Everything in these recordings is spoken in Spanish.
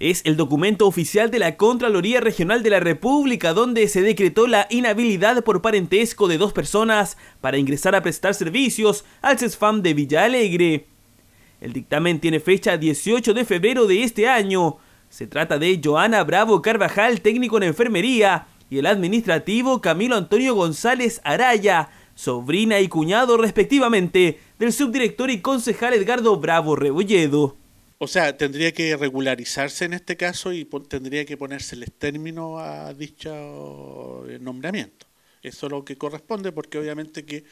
Es el documento oficial de la Contraloría Regional de la República donde se decretó la inhabilidad por parentesco de dos personas para ingresar a prestar servicios al CESFAM de Villa Alegre. El dictamen tiene fecha 18 de febrero de este año. Se trata de Joana Bravo Carvajal, técnico en enfermería, y el administrativo Camilo Antonio González Araya, sobrina y cuñado respectivamente del subdirector y concejal Edgardo Bravo Rebolledo. O sea, tendría que regularizarse en este caso y tendría que ponérseles término a dicho eh, nombramiento. Eso es lo que corresponde, porque obviamente que eh,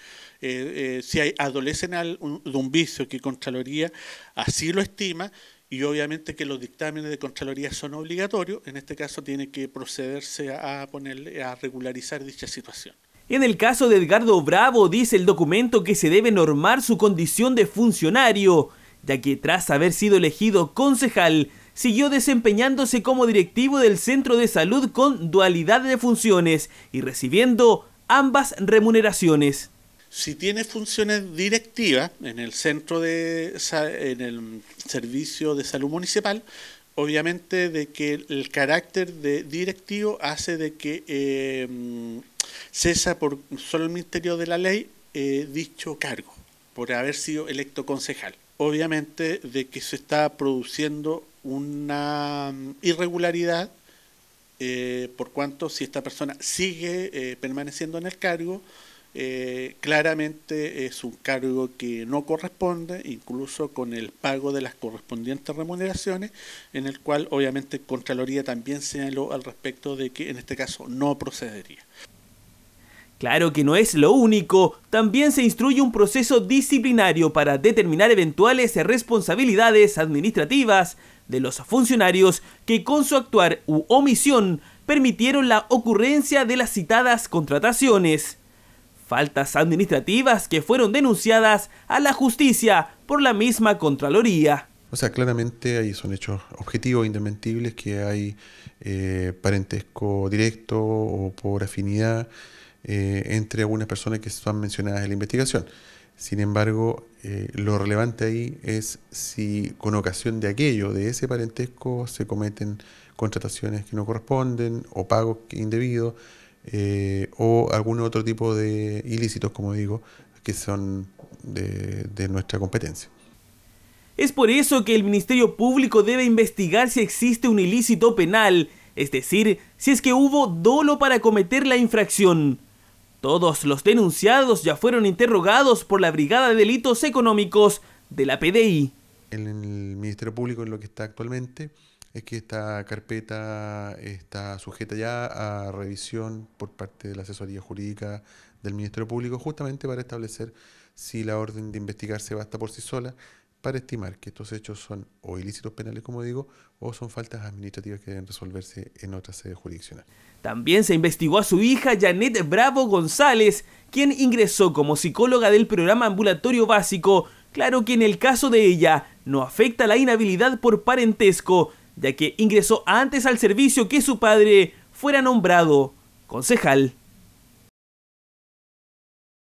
eh, si hay, adolecen de un vicio que Contraloría así lo estima, y obviamente que los dictámenes de Contraloría son obligatorios, en este caso tiene que procederse a, ponerle, a regularizar dicha situación. En el caso de Edgardo Bravo, dice el documento que se debe normar su condición de funcionario ya que tras haber sido elegido concejal, siguió desempeñándose como directivo del centro de salud con dualidad de funciones y recibiendo ambas remuneraciones. Si tiene funciones directivas en el centro de en el servicio de salud municipal, obviamente de que el carácter de directivo hace de que em, cesa por solo el ministerio de la ley eh, dicho cargo por haber sido electo concejal obviamente de que se está produciendo una mm, irregularidad eh, por cuanto si esta persona sigue eh, permaneciendo en el cargo, eh, claramente es un cargo que no corresponde, incluso con el pago de las correspondientes remuneraciones, en el cual obviamente Contraloría también señaló al respecto de que en este caso no procedería. Claro que no es lo único, también se instruye un proceso disciplinario para determinar eventuales responsabilidades administrativas de los funcionarios que con su actuar u omisión permitieron la ocurrencia de las citadas contrataciones. Faltas administrativas que fueron denunciadas a la justicia por la misma Contraloría. O sea, claramente ahí son hechos objetivos, indementibles, que hay eh, parentesco directo o por afinidad eh, entre algunas personas que están mencionadas en la investigación. Sin embargo, eh, lo relevante ahí es si con ocasión de aquello, de ese parentesco, se cometen contrataciones que no corresponden o pagos indebidos eh, o algún otro tipo de ilícitos, como digo, que son de nuestra competencia. Es por eso que el Ministerio Público debe investigar si existe un ilícito penal, es decir, si es que hubo dolo para cometer la infracción. Todos los denunciados ya fueron interrogados por la Brigada de Delitos Económicos de la PDI. el Ministerio Público, en lo que está actualmente, es que esta carpeta está sujeta ya a revisión por parte de la asesoría jurídica del Ministerio Público, justamente para establecer si la orden de investigar se basta por sí sola para estimar que estos hechos son o ilícitos penales, como digo, o son faltas administrativas que deben resolverse en otra sede jurisdiccional. También se investigó a su hija Janet Bravo González, quien ingresó como psicóloga del programa ambulatorio básico. Claro que en el caso de ella no afecta la inhabilidad por parentesco, ya que ingresó antes al servicio que su padre fuera nombrado concejal.